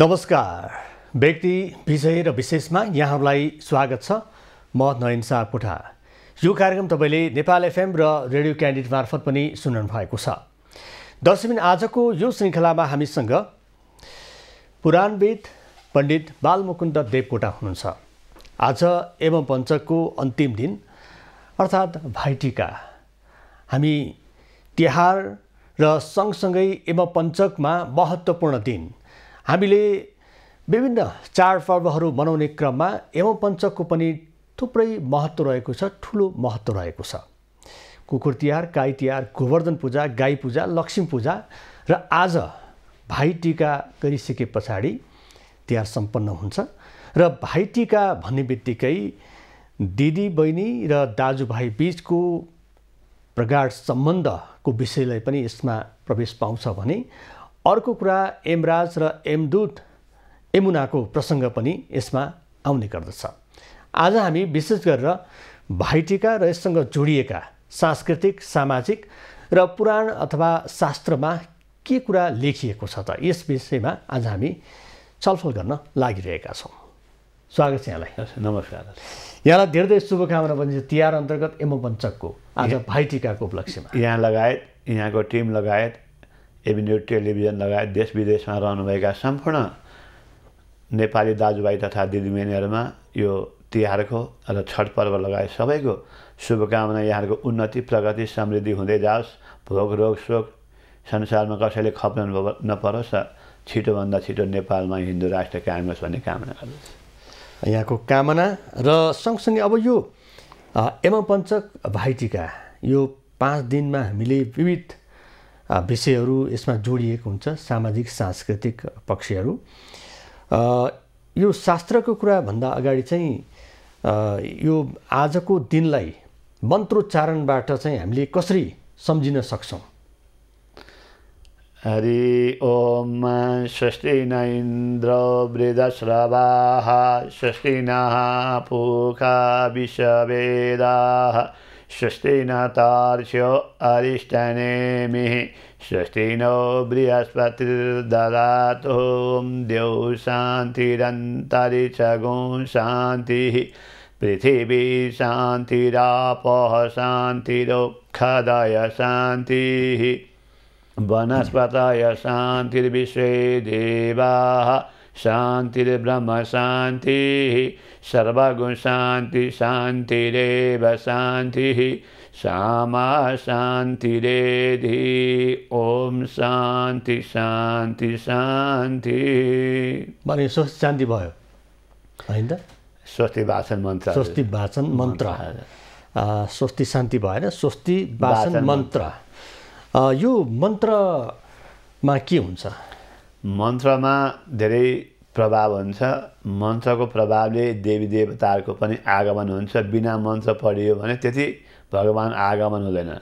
नमस्कार व्यक्ति विषय र विशेषमा यहाँहरूलाई स्वागत छ म नयन शाह कोठा यो कार्यक्रम तपाईँले नेपाल एफएम र रेडियो क्यान्डिडेट मार्फत पनि सुन्नु भएको छ दशमिन आजको यो श्रृङ्खलामा हामीसँग पुराणविद पण्डित बालमुकुन्द देवकोटा हुनुहुन्छ आज एवं पञ्चकको अन्तिम दिन अर्थात् भाइटिका हामी तिहार र सँगसँगै एवं पञ्चकमा महत्त्वपूर्ण दिन हामीले विभिन्न चाडपर्वहरू मनाउने क्रममा यमपञ्चकको पनि थुप्रै महत्त्व रहेको छ ठुलो महत्त्व रहेको छ कुकुर तिहार गाई तिहार गोवर्धन पूजा गाई पूजा लक्ष्मी पूजा र आज भाइटिका गरिसके पछाडि तिहार सम्पन्न हुन्छ र भाइटिका भन्ने बित्तिकै दिदी बहिनी र दाजुभाइ बिचको प्रगाढ सम्बन्धको विषयलाई पनि यसमा प्रवेश पाउँछ भने अर्को कुरा एमराज र एमदूत यमुनाको प्रसङ्ग पनि यसमा आउने गर्दछ आज हामी विशेष गरेर भाइटिका र यससँग जोडिएका सांस्कृतिक सामाजिक र पुराण अथवा शास्त्रमा के कुरा लेखिएको छ त यस विषयमा आज हामी छलफल गर्न लागिरहेका छौँ स्वागत छ यहाँलाई नमस्कार यहाँलाई धेरै धेरै शुभकामना भन्छ तिहार अन्तर्गत पञ्चकको आज भाइटिकाको उपलक्ष्यमा यहाँ लगायत यहाँको टिम लगायत एभिन्यू टेलिभिजन लगायत देश विदेशमा रहनुभएका सम्पूर्ण नेपाली दाजुभाइ तथा दिदीबहिनीहरूमा यो तिहारको र छठ पर्व लगायत सबैको शुभकामना यहाँहरूको उन्नति प्रगति समृद्धि हुँदै जाओस् भोग रोग शोक संसारमा कसैले खप्न नपरोस् र छिटोभन्दा छिटो नेपालमा हिन्दू राष्ट्र कायम होस् भन्ने कामना गर्दछ यहाँको कामना र सँगसँगै अब यो एमा पञ्चक भाइटिका यो पाँच दिनमा हामीले विविध विषयहरू यसमा जोडिएको हुन्छ सामाजिक सांस्कृतिक पक्षहरू यो शास्त्रको कुराभन्दा अगाडि चाहिँ यो आजको दिनलाई मन्त्रोच्चारणबाट चाहिँ हामीले कसरी सम्झिन सक्छौँ हरि ओम षष्ठी न इन्द्र श्रवा षष्ठी न पूखा विषवेदाः षष्ठी न तार्स्यो अरिष्टनेमिः षष्टिनो बृहस्पतिर्ददातु द्यौ शान्तिरन्तरिषगुं शांति पृथिवी शांतिराप शान्तिरापः शान्तिरोखदय शान्तिः वनस्पतय शान्तिर्विश्वे देवाः शान्तिर्ब्रह्मशान्तिः सर्वगुणशान्तिशान्तिरेव शान्तिः श्यामा शान्तिरेधि ओम शान्ति शान्ति शान्ति भने स्वस्थ शान्ति भयो होइन त स्वस्ति वाचन मन्त्र स्वस्ति वाचन मन्त्र स्वस्ति शान्ति भएन स्वस्ति वाचन मन्त्र यो मन्त्रमा के हुन्छ मन्त्रमा धेरै प्रभाव हुन्छ मन्त्रको प्रभावले देवी देवताहरूको पनि आगमन हुन्छ बिना मन्त्र पढियो भने त्यति भगवान् आगमन हुँदैन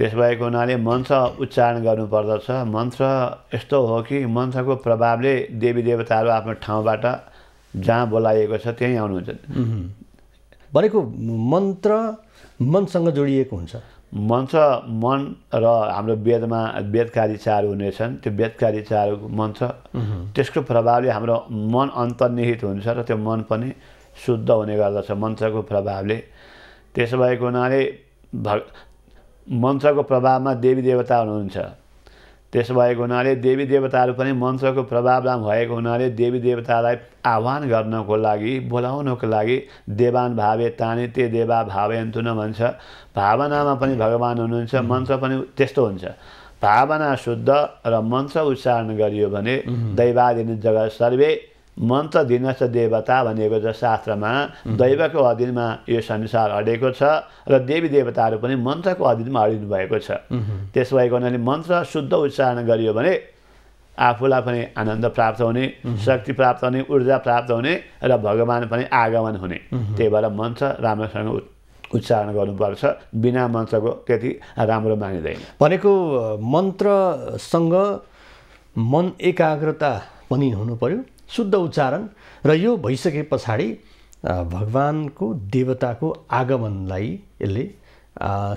भएको हुनाले मन्त्र उच्चारण गर्नुपर्दछ मन्त्र यस्तो हो कि मन्त्रको प्रभावले देवी देवताहरू आफ्नो ठाउँबाट जहाँ बोलाइएको छ त्यहीँ आउनुहुन्छ भनेको मन्त्र मनसँग जोडिएको हुन्छ मन्त्र मन र हाम्रो वेदमा वेदका ऋचाहरू हुनेछन् त्यो वेदका चार मन्त्र त्यसको प्रभावले हाम्रो मन अन्तर्निहित हुन्छ र त्यो मन पनि शुद्ध हुने गर्दछ मन्त्रको प्रभावले त्यसो भएको हुनाले भग मन्त्रको प्रभावमा देवी देवता हुनुहुन्छ त्यसो भएको हुनाले देवी देवताहरू पनि मन्त्रको प्रभावमा भएको हुनाले देवी देवतालाई आह्वान गर्नको लागि बोलाउनको लागि देवान भावे ताने ते देवा भावयन्तु न भन्छ भावनामा पनि भगवान् हुनुहुन्छ मन्त्र पनि त्यस्तो हुन्छ भावना शुद्ध र मन्त्र उच्चारण गरियो भने दैवादिन जग्गा सर्वे मन्त्र दिनस्थ देवता भनेको छ शास्त्रमा दैवको अधीनमा यो संसार अडेको छ र देवी देवताहरू पनि मन्त्रको अधीनमा हडिनु भएको छ त्यस भएको हुनाले मन्त्र शुद्ध उच्चारण गरियो भने आफूलाई पनि आनन्द प्राप्त हुने शक्ति प्राप्त हुने ऊर्जा प्राप्त हुने र भगवान् पनि आगमन हुने त्यही भएर मन्त्र राम्रोसँग उच्चारण गर्नुपर्छ बिना मन्त्रको त्यति राम्रो मानिँदैन भनेको मन्त्रसँग मन एकाग्रता पनि हुनु पर्यो शुद्ध उच्चारण र यो भइसके पछाडि भगवानको देवताको आगमनलाई यसले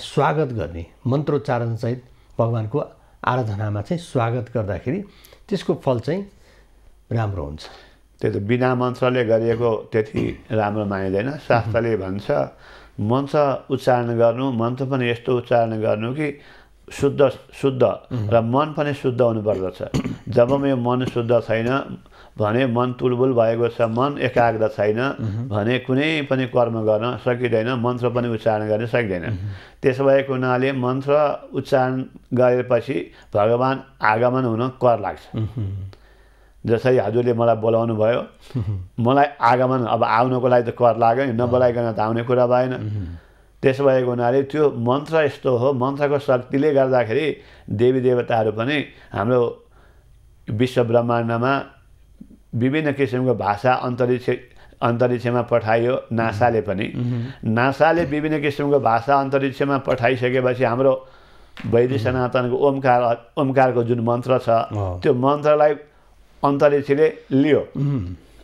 स्वागत गर्ने मन्त्रोच्चारण मन्त्रोच्चारणसहित भगवानको आराधनामा चाहिँ स्वागत गर्दाखेरि त्यसको फल चाहिँ राम्रो हुन्छ त्यो त बिना मन्त्रले गरिएको त्यति राम्रो मानिँदैन शास्त्रले भन्छ मन्त्र उच्चारण गर्नु मन्त्र पनि यस्तो उच्चारण गर्नु कि शुद्ध शुद्ध र मन पनि शुद्ध हुनुपर्दछ जब यो मन शुद्ध छैन भने मन तुलबुल भएको छ मन एकाग्र छैन भने कुनै पनि कर्म गर्न सकिँदैन मन्त्र पनि उच्चारण गर्न सकिँदैन त्यसो भएको हुनाले मन्त्र उच्चारण गरेपछि भगवान् आगमन हुन कर लाग्छ जसरी हजुरले मलाई बोलाउनु भयो मलाई आगमन अब आउनको लागि त कर लाग्यो नि नबोलाइकन त आउने कुरा भएन त्यसो भएको हुनाले त्यो मन्त्र यस्तो हो मन्त्रको शक्तिले गर्दाखेरि देवी देवताहरू पनि हाम्रो विश्व ब्रह्माण्डमा विभिन्न किसिमको भाषा अन्तरिक्ष अन्तरिक्षमा पठायो नासाले पनि नासाले विभिन्न किसिमको भाषा अन्तरिक्षमा पठाइसकेपछि हाम्रो वैदिक सनातनको ओमकार ओमकारको जुन मन्त्र छ त्यो मन्त्रलाई अन्तरिक्षले लियो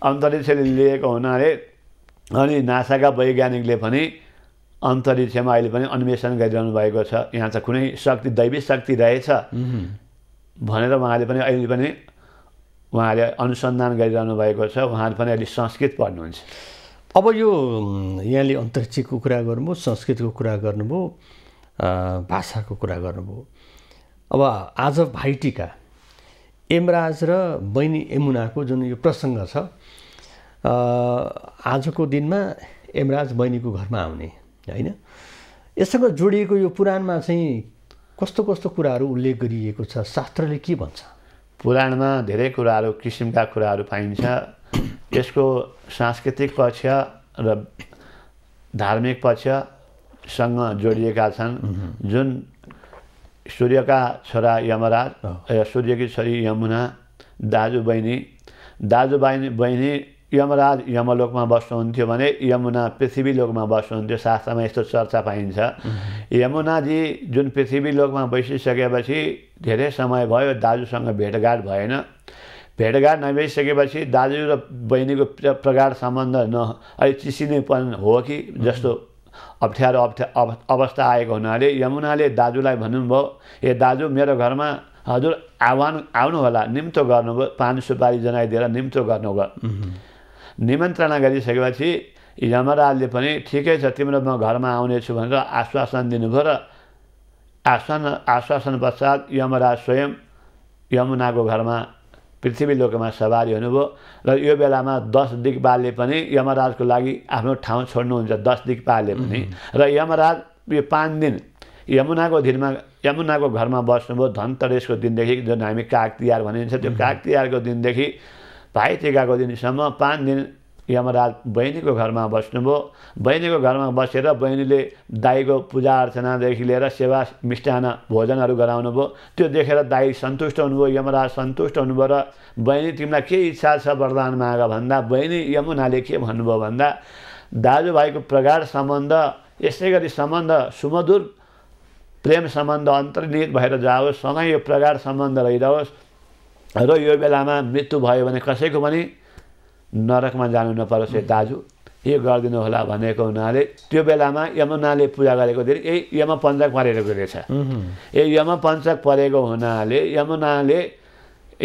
अन्तरिक्षले लिएको हुनाले अनि नासाका वैज्ञानिकले पनि अन्तरिक्षमा अहिले पनि अन्वेषण गरिरहनु भएको छ यहाँ त कुनै शक्ति दैविक शक्ति रहेछ भनेर उहाँले पनि अहिले पनि उहाँले अनुसन्धान गरिरहनु भएको छ उहाँहरू पनि अहिले संस्कृत पढ्नुहुन्छ अब यो यहाँले अन्तरिक्षको कुरा गर्नुभयो संस्कृतको कुरा गर्नुभयो भाषाको कुरा गर्नुभयो अब आज भाइटिका एमराज र बहिनी यमुनाको जुन यो प्रसङ्ग छ आजको दिनमा एमराज बहिनीको घरमा आउने होइन यससँग जोडिएको यो पुराणमा चाहिँ कस्तो कस्तो कुराहरू उल्लेख गरिएको छ शास्त्रले के भन्छ पुराणमा धेरै कुराहरू किसिमका कुराहरू पाइन्छ यसको सांस्कृतिक पक्ष र धार्मिक पक्षसँग जोडिएका छन् जुन सूर्यका छोरा यमराज सूर्यकी छोरी यमुना दाजु बहिनी दाजु बहिनी बहिनी यमराज यमलोकमा बस्नुहुन्थ्यो भने यमुना पृथ्वी लोकमा बस्नुहुन्थ्यो शास्त्रमा यस्तो चर्चा पाइन्छ यमुनाजी जुन पृथ्वी लोकमा बसिसकेपछि धेरै समय भयो दाजुसँग भेटघाट भएन भेटघाट नभइसकेपछि दाजु र बहिनीको प्रगाढ सम्बन्ध न अलिक चिसिनेपन हो कि जस्तो अप्ठ्यारो अप्ठ्या अवस्था आएको हुनाले यमुनाले दाजुलाई भन्नुभयो ए दाजु मेरो घरमा हजुर आह्वान आउनुहोला निम्तो गर्नुभयो पान सुपारी जनाइदिएर निम्तो गर्नुभयो निमन्त्रणा गरिसकेपछि यमराजले पनि ठिकै छ तिम्रो म घरमा आउनेछु भनेर आश्वासन दिनुभयो र आश्वासन आश्वासन पश्चात यमराज स्वयं यमुनाको घरमा पृथ्वी लोकमा सवारी हुनुभयो र यो बेलामा दस दिग्पालले पनि यमराजको लागि आफ्नो ठाउँ छोड्नुहुन्छ दस दिग्पालले पनि र यमराज यो पाँच दिन यमुनाको दिनमा यमुनाको घरमा बस्नुभयो धनतरेसको दिनदेखि जुन हामी काग तिहार भनिन्छ त्यो काग तिहारको दिनदेखि भाइ टिकाको दिनसम्म पाँच दिन यमराज बहिनीको घरमा बस्नुभयो बहिनीको घरमा बसेर बहिनीले दाईको पूजा अर्चनादेखि लिएर सेवा मिष्टान भोजनहरू गराउनु भयो त्यो देखेर दाई सन्तुष्ट हुनुभयो यमराज सन्तुष्ट हुनुभयो र बहिनी तिमीलाई के इच्छा छ वरदान माग भन्दा बहिनी यमुनाले के भन्नुभयो भन्दा दाजुभाइको प्रगाढ सम्बन्ध यसै गरी सम्बन्ध सुमधुर प्रेम सम्बन्ध अन्तर्निहित भएर जाओस् सँगै यो प्रगाढ सम्बन्ध रहिरहोस् र यो बेलामा मृत्यु भयो भने कसैको पनि नरकमा जानु नपरोस् है दाजु यो गरिदिनु होला भनेको हुनाले त्यो बेलामा यमुनाले पूजा गरेको धेरै यही यम पञ्चक परेको रहेछ ए यम पञ्चक परेको हुनाले यमुनाले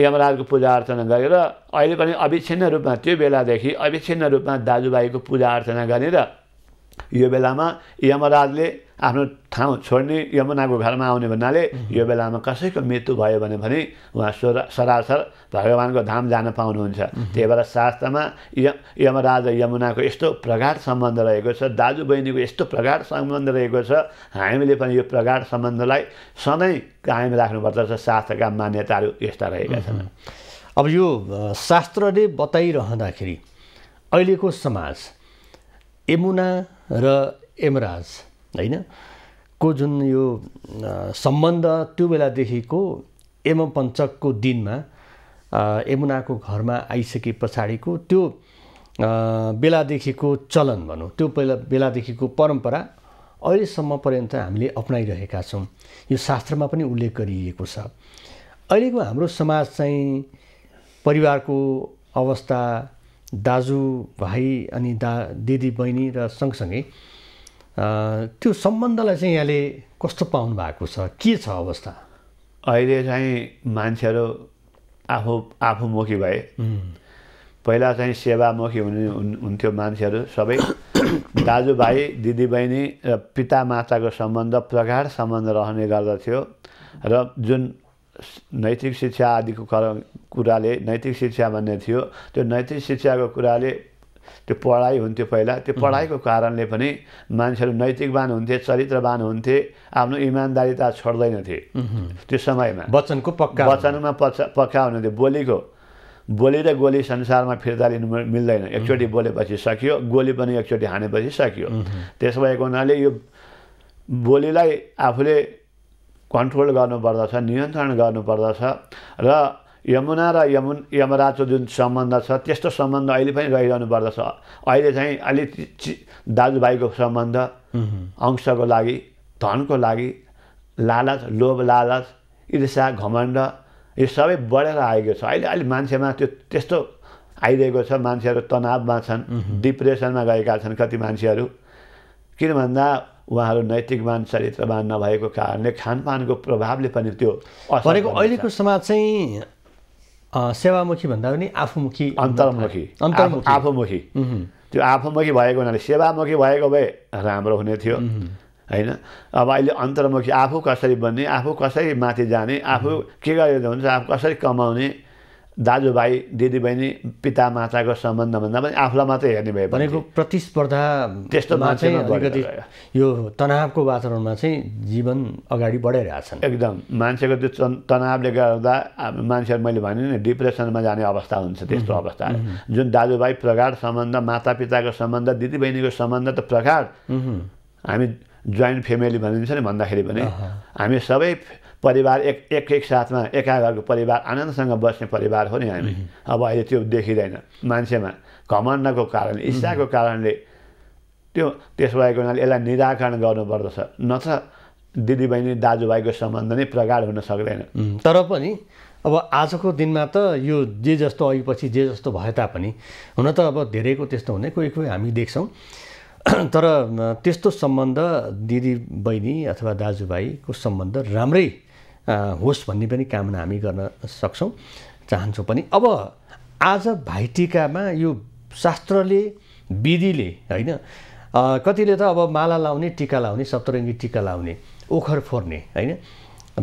यमराजको पूजा अर्चना गरेर अहिले पनि अविच्छिन्न रूपमा त्यो बेलादेखि अविच्छिन्न रूपमा दाजुभाइको पूजा अर्चना गरेर यो बेलामा यमराजले आफ्नो ठाउँ छोड्ने यमुनाको घरमा आउने भन्नाले यो बेलामा कसैको मृत्यु भयो भने पनि उहाँ सोरा सरासर भगवान्को धाम जान पाउनुहुन्छ त्यही भएर शास्त्रमा य यमराज र यमुनाको यस्तो प्रगाढ सम्बन्ध रहेको छ दाजु बहिनीको यस्तो प्रगाढ सम्बन्ध रहेको छ हामीले पनि यो प्रगाढ सम्बन्धलाई सधैँ कायम राख्नुपर्दछ शास्त्रका मान्यताहरू यस्ता रहेका छन् अब यो शास्त्रले बताइरहँदाखेरि अहिलेको समाज यमुना र यमराज होइन को जुन यो सम्बन्ध त्यो बेलादेखिको यमपञ्चकको दिनमा यमुनाको घरमा आइसके पछाडिको त्यो बेलादेखिको चलन भनौँ त्यो पहिला बेलादेखिको परम्परा अहिलेसम्म पर्यन्त हामीले अप्नाइरहेका छौँ यो शास्त्रमा पनि उल्लेख गरिएको छ अहिलेको हाम्रो समाज चाहिँ परिवारको अवस्था दाजु दाजुभाइ अनि दा दिदी बहिनी र सँगसँगै त्यो सम्बन्धलाई चाहिँ यहाँले कस्तो पाउनु भएको छ के छ अवस्था अहिले चाहिँ मान्छेहरू आफू आफूमुखी भए पहिला चाहिँ सेवामुखी हुने हुन्थ्यो मान्छेहरू सबै दाजुभाइ दिदीबहिनी र पिता माताको सम्बन्ध प्रगाढ सम्बन्ध रहने गर्दथ्यो र जुन नैतिक शिक्षा आदिको कुराले नैतिक शिक्षा भन्ने थियो त्यो नैतिक शिक्षाको कुराले त्यो पढाइ हुन्थ्यो पहिला त्यो पढाइको कारणले पनि मान्छेहरू नैतिकवान हुन्थे चरित्रवान हुन्थे आफ्नो इमान्दारीता छोड्दैनथे त्यो समयमा वचनको पक्का वचनमा पक्का पक्का हुनुहुन्थ्यो बोलीको बोली र गोली संसारमा फिर्ता लिनु मिल्दैन एकचोटि बोलेपछि सकियो गोली पनि एकचोटि हानेपछि सकियो त्यसो भएको हुनाले यो बोलीलाई आफूले कन्ट्रोल गर्नुपर्दछ नियन्त्रण गर्नुपर्दछ र यमुना र यमुन यमराजको जुन सम्बन्ध छ त्यस्तो सम्बन्ध अहिले पनि रहिरहनु पर्दछ अहिले चाहिँ अलि दाजुभाइको सम्बन्ध अंशको लागि धनको लागि लालच लोभ लालच ईर्षा घमण्ड यो सबै बढेर आएको छ अहिले अहिले मान्छेमा त्यो त्यस्तो आइरहेको छ मान्छेहरू तनावमा छन् डिप्रेसनमा गएका छन् कति मान्छेहरू किन भन्दा उहाँहरू नैतिकवान चरित्रवान नभएको कारणले खानपानको प्रभावले पनि त्यो भनेको अहिलेको समाज चाहिँ सेवामुखी भन्दा पनि आफूमुखी अन्तर्मुखी आफूमुखी त्यो आफूमुखी भएको हुनाले सेवामुखी भएको भए राम्रो हुने थियो होइन अब अहिले अन्तर्मुखी आफू कसरी बन्ने आफू कसरी माथि जाने आफू के गरेर हुन्छ आफू कसरी कमाउने दाजुभाइ दिदीबहिनी पिता माताको सम्बन्ध भन्दा पनि आफूलाई मात्रै हेर्ने भयो भनेको प्रतिस्पर्धा त्यस्तो चाहिँ अलिकति यो तनावको वातावरणमा चाहिँ जीवन अगाडि बढाइरहेछन् एकदम मान्छेको त्यो तनावले गर्दा मान्छेहरू मैले भने नि डिप्रेसनमा जाने अवस्था हुन्छ त्यस्तो अवस्था जुन दाजुभाइ प्रगाड सम्बन्ध माता पिताको सम्बन्ध दिदीबहिनीको सम्बन्ध त प्रगाड हामी जोइन्ट फेमिली भनिन्छ नि भन्दाखेरि पनि हामी सबै परिवार एक एक एक साथमा घरको परिवार आनन्दसँग बस्ने परिवार हो नि हामी अब अहिले त्यो देखिँदैन मान्छेमा घमण्डको कारण इच्छाको कारणले त्यो त्यसो भएको हुनाले यसलाई निराकरण गर्नुपर्दछ नत्र दिदीबहिनी दाजुभाइको सम्बन्ध नै प्रगाढ हुन सक्दैन तर पनि अब आजको दिनमा त यो जे जस्तो अघि पछि जे जस्तो भए तापनि हुन त अब धेरैको त्यस्तो हुने कोही कोही हामी देख्छौँ तर त्यस्तो सम्बन्ध दिदी बहिनी अथवा दाजुभाइको सम्बन्ध राम्रै होस् भन्ने पनि कामना हामी गर्न सक्छौँ चाहन्छौँ पनि अब आज भाइटिकामा यो शास्त्रले विधिले होइन कतिले त अब माला लाउने टिका लाउने सप्तरङ्गी टिका लाउने ओखर फोर्ने होइन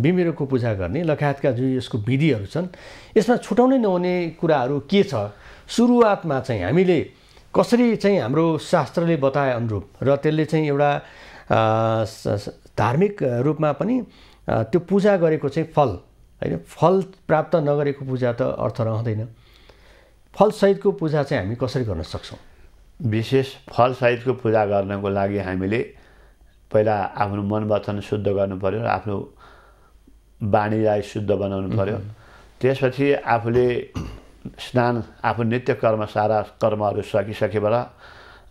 बिमिरोको पूजा गर्ने लगायतका जो यसको विधिहरू छन् यसमा छुटाउनै नहुने कुराहरू के छ सुरुवातमा चाहिँ हामीले कसरी चाहिँ हाम्रो शास्त्रले बताए अनुरूप र त्यसले चाहिँ एउटा धार्मिक रूपमा पनि त्यो पूजा गरेको चाहिँ फल होइन फल प्राप्त नगरेको पूजा त अर्थ रहँदैन फलसहितको पूजा चाहिँ हामी कसरी गर्न सक्छौँ विशेष फलसहितको पूजा गर्नको लागि हामीले पहिला आफ्नो मन वचन शुद्ध पऱ्यो आफ्नो वाणीलाई शुद्ध बनाउनु पऱ्यो त्यसपछि आफूले स्नान आफ्नो नित्य कर्म सारा कर्महरू सकिसकेबाट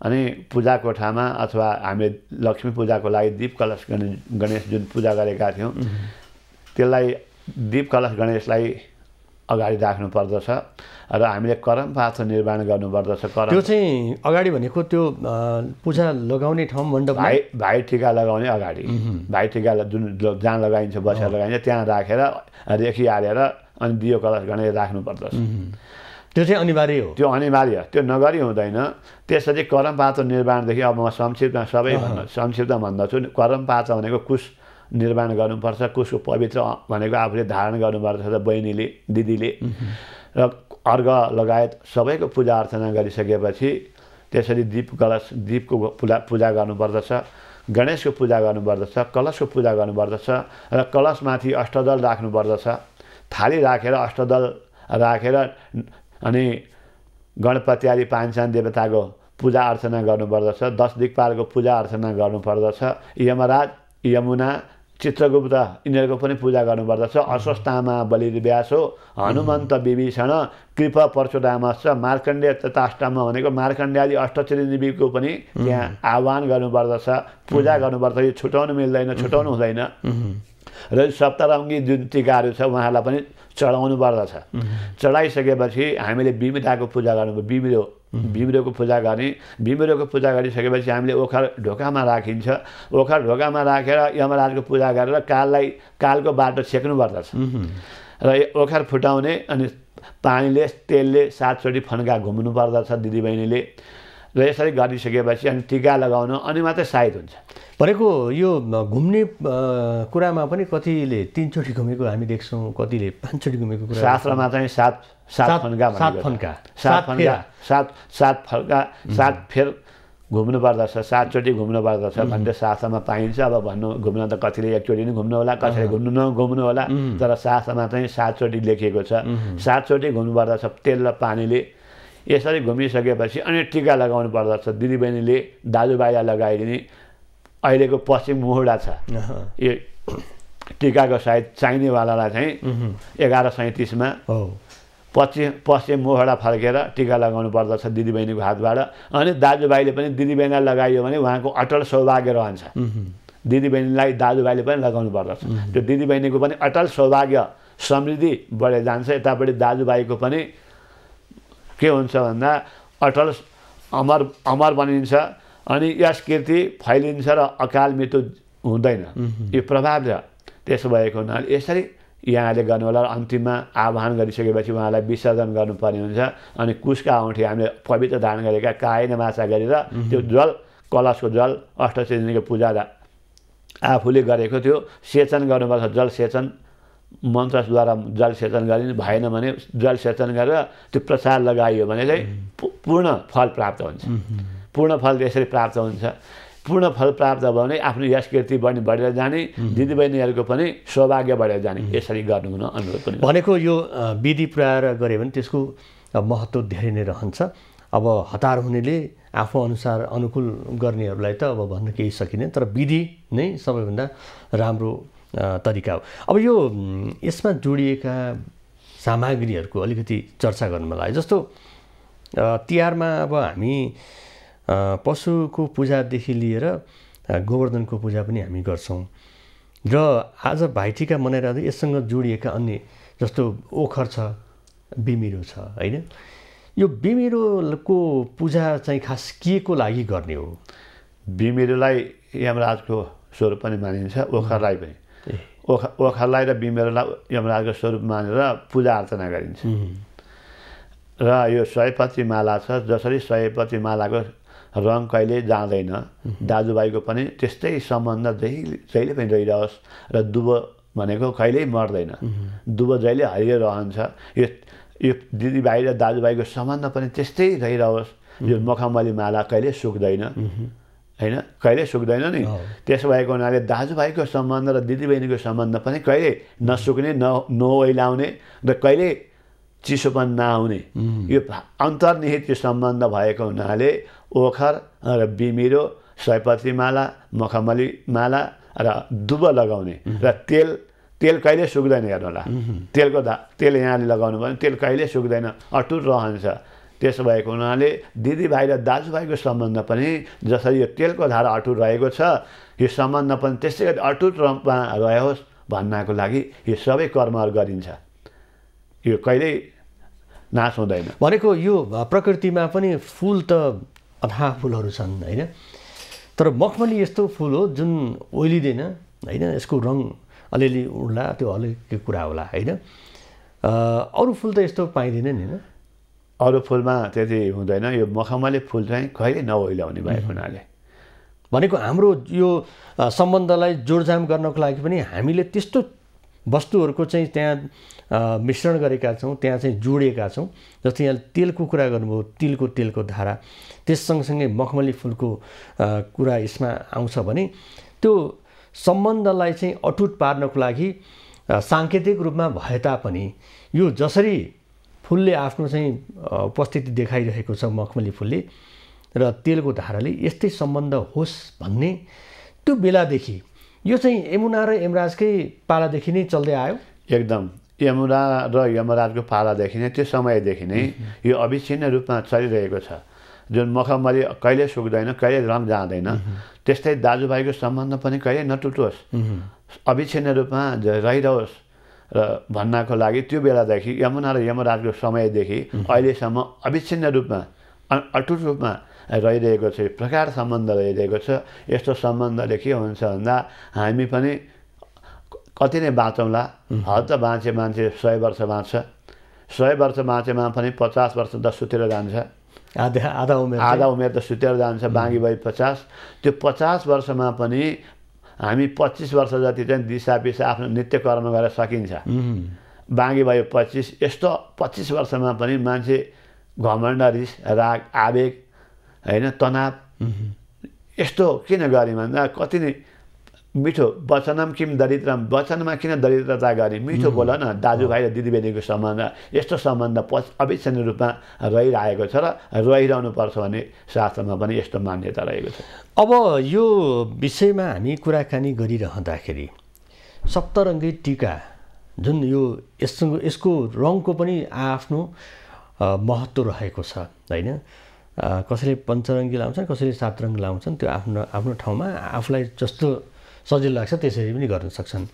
अनि पूजा कोठामा अथवा हामी लक्ष्मी पूजाको लागि दीप कलश गणेश गणेश जुन पूजा गरेका थियौँ त्यसलाई दीप कलश गणेशलाई अगाडि राख्नु पर्दछ र हामीले करम पात्र निर्माण गर्नुपर्दछ करम त्यो चाहिँ अगाडि भनेको त्यो पूजा लगाउने ठाउँ मण्डप भाइ भाइ टिका लगाउने अगाडि भाइ टिका जुन जहाँ लगाइन्छ बसेर लगाइन्छ त्यहाँ राखेर रेखी हालेर अनि दियो कलश गणेश राख्नुपर्दछ त्यो चाहिँ अनिवार्य हो त्यो अनिवार्य त्यो नगरी हुँदैन त्यसपछि करम पाचो निर्माणदेखि अब म संक्षिप्त सबै भन्न भन्दछु करम पात्र भनेको कुश निर्माण गर्नुपर्छ कुशको पवित्र भनेको आफूले धारण गर्नुपर्छ बहिनीले दिदीले र अर्घ लगायत सबैको पूजा अर्चना गरिसकेपछि त्यसरी दिप कलश दीपको पूजा पूजा गर्नुपर्दछ गणेशको पूजा गर्नुपर्दछ कलशको पूजा गर्नुपर्दछ र कलशमाथि अष्टदल राख्नुपर्दछ थाली राखेर अष्टदल राखेर अनि गणपति आदि पाँचजना देवताको पूजा अर्चना गर्नुपर्दछ दस दिगपालको पूजा अर्चना गर्नुपर्दछ यमराज यमुना चित्रगुप्त यिनीहरूको पनि पूजा गर्नुपर्दछ बलि अस्वस्थामा हो हनुमन्त विभीषण कृप छ मार्कण्डे तथाष्टमा भनेको मार्कण्डेयादि अष्टचिरञ्जीवीको पनि त्यहाँ आह्वान गर्नुपर्दछ पूजा गर्नुपर्छ यो छुट्याउनु मिल्दैन छुट्याउनु हुँदैन र सप्तरङ्गी जुन टिकाहरू छ उहाँहरूलाई पनि चढाउनु पर्दछ चढाइसकेपछि हामीले बिमिताको पूजा गर्नु बिमिरो बिमिरोको पूजा गर्ने बिमिरोको पूजा गरिसकेपछि हामीले ओखर ढोकामा राखिन्छ ओखर ढोकामा राखेर यमराजको पूजा गरेर काललाई कालको बाटो छेक्नु पर्दछ र ओखर फुटाउने अनि पानीले तेलले सातचोटि फन्का घुम्नु पर्दछ दिदीबहिनीले र यसरी गरिसकेपछि अनि टिका लगाउनु अनि मात्रै सायद हुन्छ भनेको यो घुम्ने कुरामा पनि कतिले तिनचोटि घुमेको हामी देख्छौँ कतिले पाँचचोटि घुमेको कुरा शास्त्रमा चाहिँ सात सात फन्का सात फन्का सात फन्का सात सात फल्का सात फेर घुम्नु पर्दछ सातचोटि घुम्नु पर्दछ भन्ने शास्त्रमा पाइन्छ अब भन्नु घुम्न त कतिले एकचोटि नै घुम्नु होला कसैले घुम्नु नघुम्नु होला तर शास्त्रमा चाहिँ सातचोटि लेखिएको छ सातचोटि घुम्नु पर्दछ तेल र पानीले यसरी घुमिसकेपछि अनि टिका लगाउनु पर्दछ दिदीबहिनीले दाजुभाइलाई लगाइदिने अहिलेको पश्चिम मुहुडा छ यो टिकाको सायद चाहिनेवालालाई चाहिँ एघार सैँतिसमा पश्चिम पश्चिम मोहडा फर्केर टिका लगाउनु पर्दछ दिदीबहिनीको हातबाट अनि दाजुभाइले पनि दिदीबहिनीलाई लगाइयो भने उहाँको अटल सौभाग्य रहन्छ दिदीबहिनीलाई दाजुभाइले पनि लगाउनु पर्दछ त्यो दिदीबहिनीको पनि अटल सौभाग्य समृद्धि बढेर जान्छ यतापट्टि दाजुभाइको पनि के हुन्छ भन्दा अटल अमर अमर बनिन्छ अनि यस कृति फैलिन्छ र अकाल मृत्यु हुँदैन यो प्रभाव छ त्यसो भएको हुनाले यसरी यहाँले गर्नुहोला र अन्तिममा आह्वान गरिसकेपछि उहाँलाई विसर्जन गर्नुपर्ने हुन्छ अनि कुसका औँठी हामीले पवित्र धारण गरेका कायन माछा गरेर त्यो जल कलशको जल अष्टचेन्द्रीको पूजा आफूले गरेको थियो सेचन गर्नुपर्छ जल सेचन मन्त्रद्वारा जलसेचन गरिने भएन भने जल जलसेचन गरेर त्यो प्रसाद लगाइयो भने चाहिँ पूर्ण फल प्राप्त हुन्छ पूर्ण फल यसरी प्राप्त हुन्छ पूर्ण फल प्राप्त भयो भने आफ्नो यस कृति पनि बढेर जाने दिदीबहिनीहरूको पनि सौभाग्य बढेर जाने यसरी गर्नु हुन अनुरोध पनि भनेको यो विधि पुऱ्याएर गऱ्यो भने त्यसको महत्त्व धेरै नै रहन्छ अब हतार हुनेले आफू अनुसार अनुकूल गर्नेहरूलाई त अब भन्न केही सकिँदैन तर विधि नै सबैभन्दा राम्रो तरिका हो अब यो यसमा जोडिएका सामग्रीहरूको अलिकति चर्चा गर्नु मलाई जस्तो तिहारमा अब हामी पशुको पूजादेखि लिएर गोवर्धनको पूजा पनि हामी गर्छौँ र आज भाइटिका मनाइरहँदा यससँग जोडिएका अन्य जस्तो ओखर छ बिमिरो छ होइन यो बिमिरोको पूजा चाहिँ खास के को लागि गर्ने हो बिमिरोलाई यमराजको स्वरूप पनि मानिन्छ ओखरलाई पनि ओख ओखरलाई र बिमिरोलाई यमराजको स्वरूप मानेर पूजा अर्चना गरिन्छ र यो सयपत्री माला छ जसरी सयपत्री मालाको रङ कहिले जाँदैन दाजुभाइको पनि त्यस्तै सम्बन्ध जहिले जहिले पनि रहिरहोस् र दुबो भनेको कहिल्यै मर्दैन दुबो जहिले हरियो रहन्छ यो यो दिदीभाइ र दाजुभाइको सम्बन्ध पनि त्यस्तै रहिरहोस् यो मखमली माला कहिले सुक्दैन होइन कहिले सुक्दैन नि त्यसो भएको हुनाले दाजुभाइको सम्बन्ध र दिदीबहिनीको सम्बन्ध पनि कहिले नसुक्ने न नओलाउने र कहिले चिसोपन नआउने यो अन्तर्निहित यो सम्बन्ध भएको हुनाले ओखर र बिमिरो सयपत्री माला मखमली माला र दुबो लगाउने र तेल तेल कहिले सुक्दैन हेर्नुहोला तेलको धा तेल यहाँले लगाउनु भने तेल कहिले सुक्दैन अटुट रहन्छ त्यसो भएको हुनाले दिदीभाइ र दाजुभाइको सम्बन्ध पनि जसरी यो तेलको धारा अटुट रहेको छ यो सम्बन्ध पनि त्यसै गरी अटुट रूपमा रहोस् भन्नको लागि यो सबै कर्महरू गरिन्छ यो कहिल्यै नाश हुँदैन भनेको यो प्रकृतिमा पनि फुल त अथा फुलहरू छन् होइन तर मखमली यस्तो फुल हो जुन ओइलिँदैन होइन यसको रङ अलिअलि उड्ला त्यो अलिक कुरा होला होइन अरू फुल त यस्तो पाइँदैन नि होइन अरू फुलमा त्यति हुँदैन यो मखमली फुल चाहिँ कहिले नओइलाउने भएको हुनाले भनेको हाम्रो यो सम्बन्धलाई जोडजाम गर्नको लागि पनि हामीले त्यस्तो वस्तुहरूको चाहिँ त्यहाँ मिश्रण गरेका छौँ त्यहाँ चाहिँ जोडिएका छौँ जस्तै यहाँ तेलको कुरा गर्नुभयो तिलको तेलको धारा त्यस सँगसँगै मखमली फुलको कुरा यसमा आउँछ भने त्यो सम्बन्धलाई चाहिँ अटुट पार्नको लागि साङ्केतिक रूपमा भए तापनि यो जसरी फुलले आफ्नो चाहिँ उपस्थिति देखाइरहेको छ मखमली फुलले र तेलको धाराले यस्तै सम्बन्ध होस् भन्ने त्यो बेलादेखि यो चाहिँ यमुना र यमराजकै पालादेखि नै चल्दै आयो एकदम यमुना र यमराजको पालादेखि नै त्यो समयदेखि नै यो अविच्छिन्न रूपमा चलिरहेको छ जुन मखमली कहिले सुक्दैन कहिले रङ जाँदैन त्यस्तै दाजुभाइको सम्बन्ध पनि कहिले नटुटोस् अविच्छिन्न रूपमा रहिरहोस् र भन्नको लागि त्यो बेलादेखि यमुना र यमराजको समयदेखि अहिलेसम्म अविच्छिन्न रूपमा अटुट रूपमा रहिरहेको छ प्रकार सम्बन्ध रहिरहेको छ यस्तो सम्बन्धले के हुन्छ भन्दा हामी पनि कति नै बाँचौँला हद त बाँचे मान्छे सय वर्ष बाँच्छ सय वर्ष बाँचेमा पनि पचास वर्ष त सुतेर जान्छ आधा आधा उमेर आधा उमेर त सुतेर जान्छ बाँकी भयो पचास त्यो पचास वर्षमा पनि हामी पच्चिस वर्ष जति चाहिँ दिसा पिसा आफ्नो नित्य कर्म गरेर सकिन्छ बाँकी भयो पच्चिस यस्तो पच्चिस वर्षमा पनि मान्छे घमण्ड रिस राग आवेग होइन तनाव यस्तो किन गरेँ भन्दा कति नै मिठो वचनम किम दरिद्रम वचनमा किन दरिद्रता गरेँ मिठो बोल न दाजुभाइ र दिदीबहिनीको सम्बन्ध यस्तो सम्बन्ध प अविच्छन्य रूपमा रहिरहेको छ र रहिरहनु पर्छ भन्ने शास्त्रमा पनि यस्तो मान्यता रहेको छ अब यो विषयमा हामी कुराकानी गरिरहँदाखेरि सप्तरङ्गी टिका जुन यो यसको यसको रङको पनि आआफ्नो महत्त्व रहेको छ होइन कसैले पञ्चरङ्गी लाउँछन् कसैले सात लाउँछन् त्यो आफ्नो आफ्नो ठाउँमा आफूलाई जस्तो सजिलो लाग्छ त्यसरी पनि गर्न सक्छन्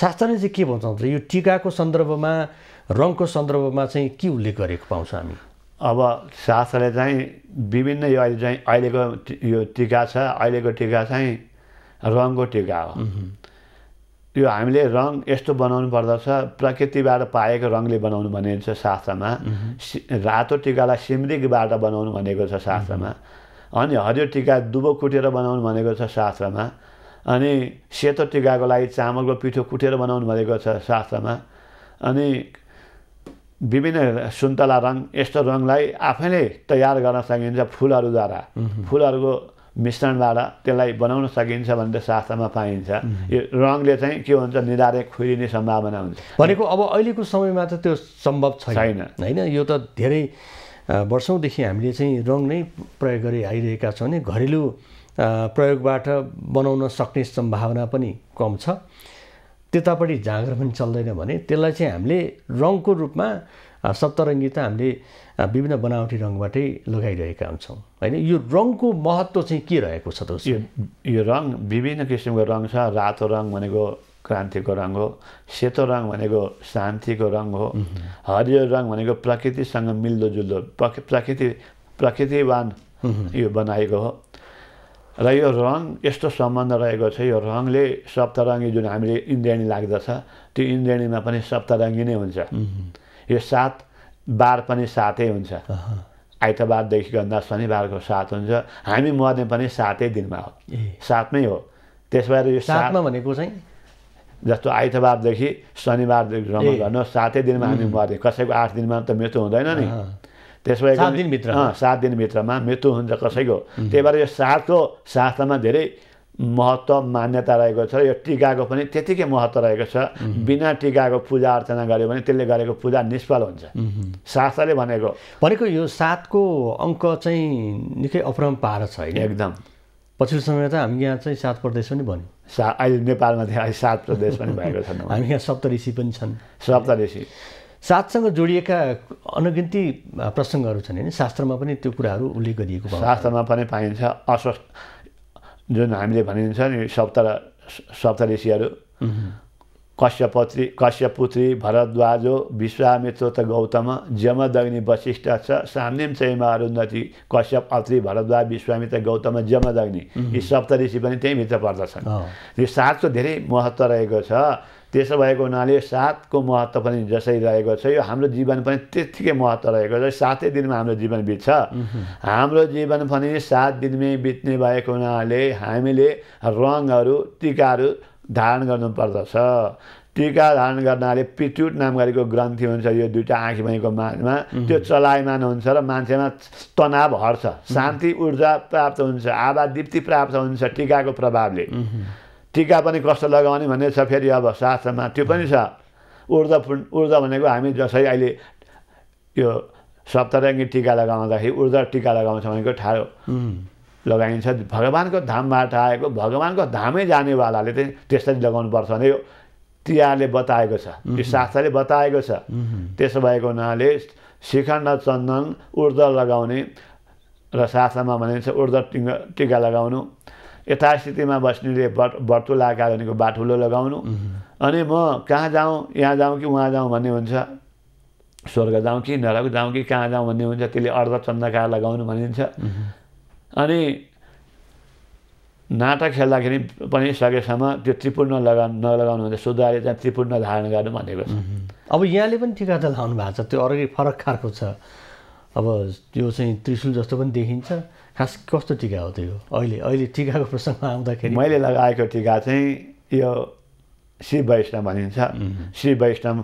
शास्त्रले चाहिँ के भन्छ यो टिकाको सन्दर्भमा रङको सन्दर्भमा चाहिँ के उल्लेख गरेको पाउँछ हामी अब शास्त्रले चाहिँ विभिन्न यो अहिले चाहिँ अहिलेको यो टिका छ अहिलेको टिका चाहिँ रङको टिका हो त्यो हामीले रङ यस्तो बनाउनु पर्दछ प्रकृतिबाट पाएको रङले बनाउनु भनेको छ शास्त्रमा रातो टिकालाई सिमरिकबाट बनाउनु भनेको छ शास्त्रमा अनि हरियो टिका दुबो कुटेर बनाउनु भनेको छ शास्त्रमा अनि सेतो टिकाको लागि चामलको पिठो कुटेर बनाउनु भनेको छ शास्त्रमा अनि विभिन्न सुन्तला रङ यस्तो रङलाई आफैले तयार गर्न सकिन्छ फुलहरूद्वारा फुलहरूको मिश्रणबाट त्यसलाई बनाउन सकिन्छ भनेर शास्त्रमा पाइन्छ यो रङले चाहिँ के हुन्छ निधारे खुलिने सम्भावना हुन्छ भनेको अब अहिलेको समयमा त त्यो सम्भव छैन होइन यो त धेरै वर्षौँदेखि हामीले चाहिँ रङ नै प्रयोग गरी आइरहेका छौँ नि घरेलु प्रयोगबाट बनाउन सक्ने सम्भावना पनि कम छ त्यतापट्टि जाँगर पनि चल्दैन भने त्यसलाई चाहिँ हामीले रङको रूपमा सप्तरङ्गी त हामीले विभिन्न बनावटी रङबाटै लगाइरहेका हुन्छौँ होइन यो रङको महत्त्व चाहिँ के रहेको छ त यो यो रङ विभिन्न किसिमको रङ छ रातो रङ भनेको क्रान्तिको रङ हो सेतो रङ भनेको शान्तिको रङ हो हरियो रङ भनेको प्रकृतिसँग मिल्दोजुल्दो प्रकृति प्रकृतिवान यो बनाएको हो र यो रङ यस्तो सम्बन्ध रहेको छ यो रङले सप्तरङ्गी जुन हामीले इन्द्रेणी लाग्दछ त्यो इन्द्रेणीमा पनि सप्तरङ्गी नै हुन्छ यो सात बार पनि सातै हुन्छ आइतबारदेखि गन्दा शनिबारको सात हुन्छ हामी मर्ने पनि सातै दिनमा हो सातमै हो त्यस भएर यो सातमा भनेको चाहिँ जस्तो आइतबारदेखि शनिबारदेखि रमा गर्नु सातै दिनमा हामी मर्ने कसैको आठ दिनमा त मृत्यु हुँदैन नि त्यस भएर सात दिनभित्र सात दिनभित्रमा मृत्यु हुन्छ कसैको त्यही भएर यो सातको शास्त्रमा धेरै महत्त्व मान्यता रहेको छ यो टिकाको पनि त्यतिकै महत्त्व रहेको छ बिना टिकाको पूजा अर्चना गर्यो भने त्यसले गरेको पूजा निष्फल हुन्छ शास्त्रले भनेको भनेको यो सातको अङ्क चाहिँ निकै अपरम्पार छ एकदम पछिल्लो समय त हामी यहाँ चाहिँ सात प्रदेश पनि भन्यो सा अहिले नेपालमा थियो अहिले सात प्रदेश पनि भएको छ हामी यहाँ सप्तऋषि पनि छन् सप्तऋषि सातसँग जोडिएका अनगिन्ती प्रसङ्गहरू छन् होइन शास्त्रमा पनि त्यो कुराहरू उल्लेख गरिएको शास्त्रमा पनि पाइन्छ अस्वस्थ जुन हामीले भनिन्छ नि सप्त सप्त ऋषिहरू कश्यपत्री कश्यपुत्री भरद्वाजो विश्वामित्र त गौतम जमदग्नि वशिष्ठ छ सामने छ चैमा अरुन्धति कश्यप अत्री भरद्वाज विश्वामित्र गौतम जमदग्नि यी सप्तऋषि पनि त्यहीँभित्र पर्दछन् यो सातको धेरै महत्त्व रहेको छ त्यसो भएको हुनाले साथको महत्त्व पनि जसरी रहेको छ यो हाम्रो जीवन पनि त्यत्तिकै महत्त्व रहेको छ सातै दिनमा हाम्रो जीवन बित्छ हाम्रो जीवन पनि सात दिनमै बित्ने भएको हुनाले हामीले रङहरू टिकाहरू धारण गर्नुपर्दछ टिका धारण गर्नाले पिट्युट नाम गरेको ग्रन्थि हुन्छ यो दुइटा आँखी भनेको मानमा त्यो चलायमान हुन्छ र मान्छेमा तनाव हट्छ शान्ति ऊर्जा प्राप्त हुन्छ आभा दीप्ति प्राप्त हुन्छ टिकाको प्रभावले टिका पनि कस्तो लगाउने भन्ने छ फेरि अब शास्त्रमा त्यो पनि छ ऊर्जा ऊर्जा भनेको हामी जसरी अहिले यो सप्तरङ्गी टिका लगाउँदाखेरि ऊर्जा टिका लगाउँछ भनेको ठाडो लगाइन्छ भगवान्को धामबाट आएको भगवान्को धामै जानेवालाले चाहिँ त्यसरी लगाउनुपर्छ भने यो तिहारले बताएको छ यो शास्त्रले बताएको छ त्यसो भएको हुनाले शिखण्ड चन्दन ऊर्जा लगाउने र शास्त्रमा भनिन्छ ऊर्जा टिका टिका लगाउनु यथास्थितिमा बस्नेले बर्तु बर्तुला भनेको बाठुलो लगाउनु अनि म कहाँ जाउँ यहाँ जाउँ कि उहाँ जाउँ भन्ने हुन्छ स्वर्ग जाउँ कि नरक जाउँ कि कहाँ जाउँ भन्ने हुन्छ त्यसले अर्धचन्द्रकार लगाउनु भनिन्छ अनि नाटक खेल्दाखेरि पनि सकेसम्म त्यो त्रिपूर्ण लगा नलगाउनु हुन्छ सुधारे चाहिँ त्रिपूर्ण धारण गर्नु भनेको अब यहाँले पनि टिका त लाउनु भएको छ त्यो अर्कै फरक खालको छ अब त्यो चाहिँ त्रिशुल जस्तो पनि देखिन्छ खास कस्तो टिका हो त्यो अहिले अहिले टिकाको प्रसङ्ग आउँदाखेरि मैले लगाएको टिका चाहिँ यो श्री वैष्णव भनिन्छ श्री वैष्णव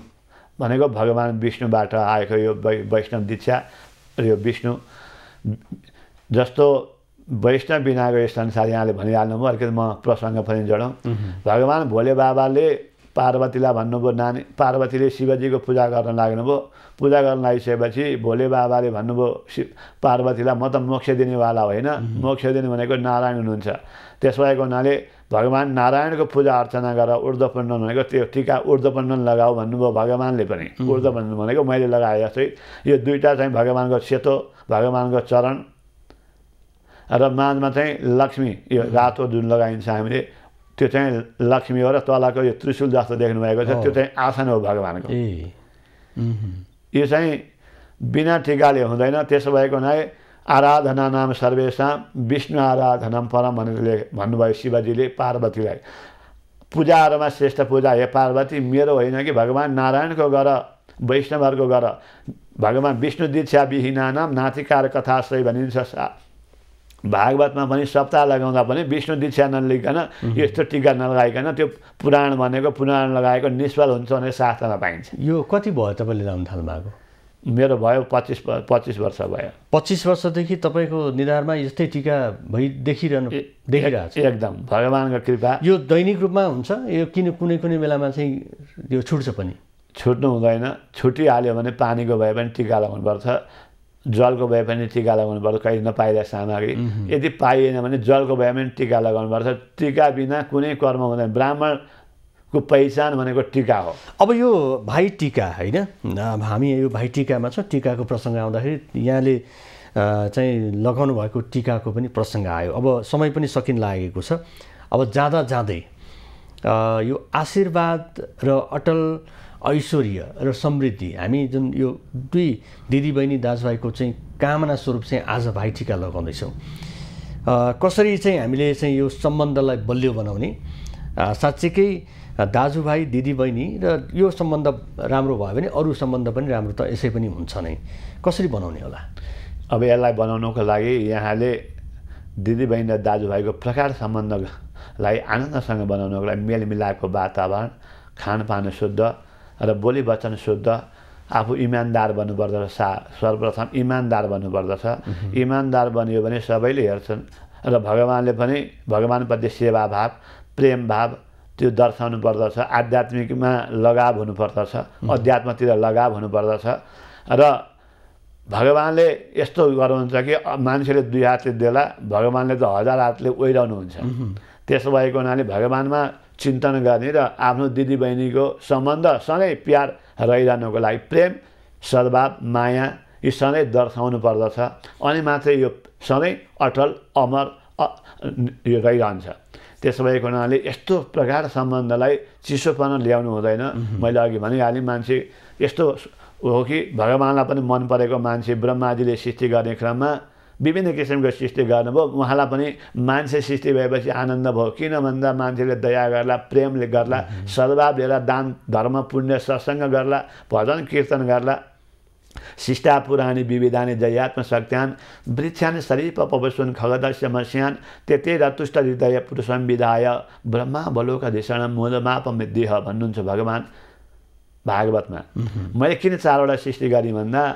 भनेको भगवान् विष्णुबाट आएको यो वै वैष्णव दीक्षा यो विष्णु जस्तो वैष्णव बिनाको यो संसार यहाँले भनिहाल्नुभयो अलिकति म प्रसङ्ग पनि जोडौँ भगवान् भोले बाबाले पार्वतीलाई भन्नुभयो नानी पार्वतीले शिवजीको पूजा गर्न लाग्नुभयो पूजा गर्न लागिसकेपछि भोले बाबाले भन्नुभयो शिव पार्वतीलाई म त मोक्ष दिनेवाला होइन मोक्ष दिने भनेको नारायण हुनुहुन्छ त्यस भएको हुनाले भगवान् नारायणको पूजा अर्चना गरेर ऊर्ध्वपण्डन भनेको त्यो टिका ऊर्ध्वपण्डन लगाऊ भन्नुभयो भगवान्ले पनि ऊर्ध्वपण्डन भनेको मैले लगाए जस्तै यो दुईवटा चाहिँ भगवान्को सेतो भगवान्को चरण र माझमा चाहिँ लक्ष्मी यो रातो जुन लगाइन्छ हामीले त्यो चाहिँ लक्ष्मी हो र तलको यो त्रिशुल जस्तो देख्नुभएको छ त्यो चाहिँ आसन हो भगवान्को यो चाहिँ बिना टिकाले हुँदैन त्यसो भएको हुनाले आराधना नाम सर्वेसाम विष्णु आराधना परम भनेर भन्नुभयो शिवजीले पार्वतीलाई पूजाहरूमा श्रेष्ठ पूजा हे पार्वती मेरो होइन कि भगवान् नारायणको गर वैष्णवहरूको गर भगवान् विष्णु दीक्षा विहीना नाम नाथिकार कथाश्रय भनिन्छ सा भागवतमा पनि सप्ताह लगाउँदा पनि विष्णु दीक्षा नलिकन यस्तो टिका नलगाइकन त्यो पुराण भनेको पुराण लगाएको निष्फल हुन्छ भने शास्त्रमा पाइन्छ यो कति भयो तपाईँले लाउनु थाल्नु भएको मेरो भयो पच्चिस पच्चिस वर्ष भयो पच्चिस वर्षदेखि तपाईँको निधारमा यस्तै टिका भइ देखिरहनु देखिरहेको छ एकदम भगवान्को कृपा यो दैनिक रूपमा हुन्छ यो किन कुनै कुनै बेलामा चाहिँ यो छुट्छ पनि छुट्नु हुँदैन छुटिहाल्यो भने पानीको भए पनि टिका लगाउनुपर्छ जलको भए पनि टिका लगाउनु पर्छ कहीँ नपाइदा सामग्री यदि पाइएन भने जलको भए पनि टिका लगाउनु पर्छ टिका बिना कुनै कर्म हुँदैन ब्राह्मणको पहिचान भनेको टिका हो अब यो भाइ टिका होइन हामी यो भाइ टिकामा छ टिकाको प्रसङ्ग आउँदाखेरि यहाँले चाहिँ लगाउनु भएको टिकाको पनि प्रसङ्ग आयो अब समय पनि सकिन लागेको छ अब जाँदा जाँदै यो आशीर्वाद र अटल ऐश्वर्य र समृद्धि हामी जुन यो दुई दिदीबहिनी दाजुभाइको चाहिँ कामना स्वरूप चाहिँ आज भाइटिका लगाउँदैछौँ कसरी चाहिँ हामीले चाहिँ यो सम्बन्धलाई बलियो बनाउने साँच्चीकै दाजुभाइ दिदीबहिनी र यो सम्बन्ध राम्रो भयो भने अरू सम्बन्ध पनि राम्रो त यसै पनि हुन्छ नै कसरी बनाउने होला अब यसलाई बनाउनको लागि यहाँले दिदीबहिनी र दाजुभाइको प्रकार सम्बन्धलाई आनन्दसँग बनाउनको लागि मेलमिलापको वातावरण खानपान शुद्ध र बोली वचन शुद्ध आफू इमान्दार बन्नुपर्दछ सा सर्वप्रथम इमान्दार बन्नुपर्दछ इमान्दार बनियो भने सबैले हेर्छन् र भगवान्ले पनि भगवान्प्रति सेवाभाव प्रेम भाव त्यो दर्शाउनु पर्दछ आध्यात्मिकमा लगाव हुनुपर्दछ अध्यात्मतिर लगाव हुनुपर्दछ र भगवान्ले यस्तो गर्नुहुन्छ कि मान्छेले दुई हातले देला भगवान्ले त हजार हातले ओहिराउनुहुन्छ त्यसो भएको हुनाले भगवान्मा चिन्तन गर्ने र आफ्नो दिदीबहिनीको सम्बन्ध सधैँ प्यार रहिरहनुको लागि प्रेम सद्भाव माया यी सधैँ दर्शाउनु पर्दछ अनि मात्रै यो सधैँ अटल अमर यो रहिरहन्छ त्यसो भएको हुनाले यस्तो प्रकार सम्बन्धलाई चिसोपन ल्याउनु हुँदैन मैले अघि भनिहालेँ मान्छे यस्तो हो कि भगवान्लाई पनि मन परेको मान्छे ब्रह्माजीले सृष्टि गर्ने क्रममा विभिन्न किसिमको सृष्टि गर्नुभयो उहाँलाई पनि मान्छे सृष्टि भएपछि आनन्द भयो किन भन्दा मान्छेले दया गर्ला प्रेमले गर्ला सद्भाव लिएर दान धर्म पुण्य सत्सङ्ग गर्ला भजन कीर्तन गर्ला शिष्टा पुराणी विविधानी जयात्म शक्त्यान वृक्षान शरीप पवसुन खगदस्य मस्यान त्यति र तुष्ट हृदय पुरुषम विधाय बलोक धिषण मूलमाप मृद्धिह भन्नुहुन्छ भगवान् भागवतमा मैले किन चारवटा सृष्टि गरेँ भन्दा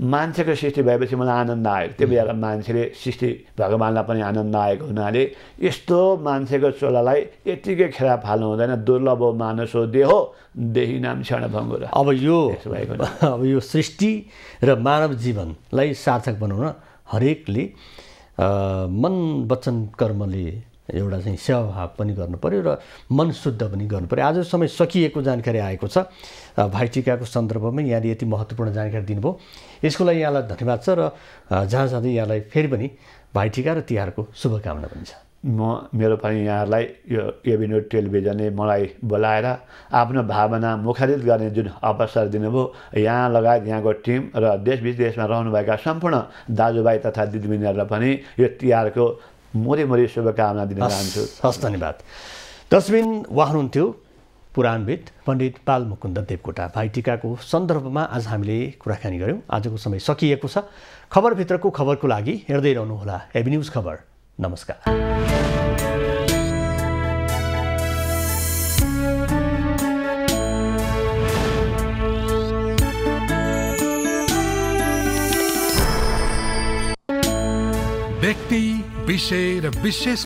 मान्छेको सृष्टि भएपछि मलाई आनन्द आयो त्यो बेला मान्छेले सृष्टि भगवान्लाई पनि आनन्द आएको हुनाले यस्तो मान्छेको चोलालाई यत्तिकै खेला फाल्नु हुँदैन दुर्लभ हो मानस हो देह हो देही नाम क्षण भङ्गुर अब यो अब यो सृष्टि र मानव जीवनलाई सार्थक बनाउन हरेकले मन वचन कर्मले एउटा चाहिँ सेवाभाव पनि पऱ्यो र मन शुद्ध पनि पऱ्यो आज समय सकिएको जानकारी आएको छ भाइटिकाको सन्दर्भमा यहाँले यति महत्त्वपूर्ण जानकारी दिनुभयो यसको लागि यहाँलाई धन्यवाद छ र जहाँ जाँदै यहाँलाई फेरि पनि भाइटिका र तिहारको शुभकामना पनि छ म मेरो पनि यहाँहरूलाई यो एभिन्यू टेलिभिजनले मलाई बोलाएर आफ्नो भावना मुखारित गर्ने जुन अवसर दिनुभयो यहाँ लगायत यहाँको टिम र देश विदेशमा रहनुभएका सम्पूर्ण दाजुभाइ तथा दिदीबहिनीहरूलाई पनि यो तिहारको मरे मरे शुभकामना दिन चाहन्छु हस् धन्यवाद तस्मिन उहाँ हुनुहुन्थ्यो पुराणविद पण्डित पाल मुकुन्द देवकोटा भाइटिकाको सन्दर्भमा आज हामीले कुराकानी गऱ्यौँ आजको समय सकिएको छ खबरभित्रको खबरको लागि हेर्दै रहनुहोला एबी न्युज खबर नमस्कार व्यक्ति বিশের বিশেষ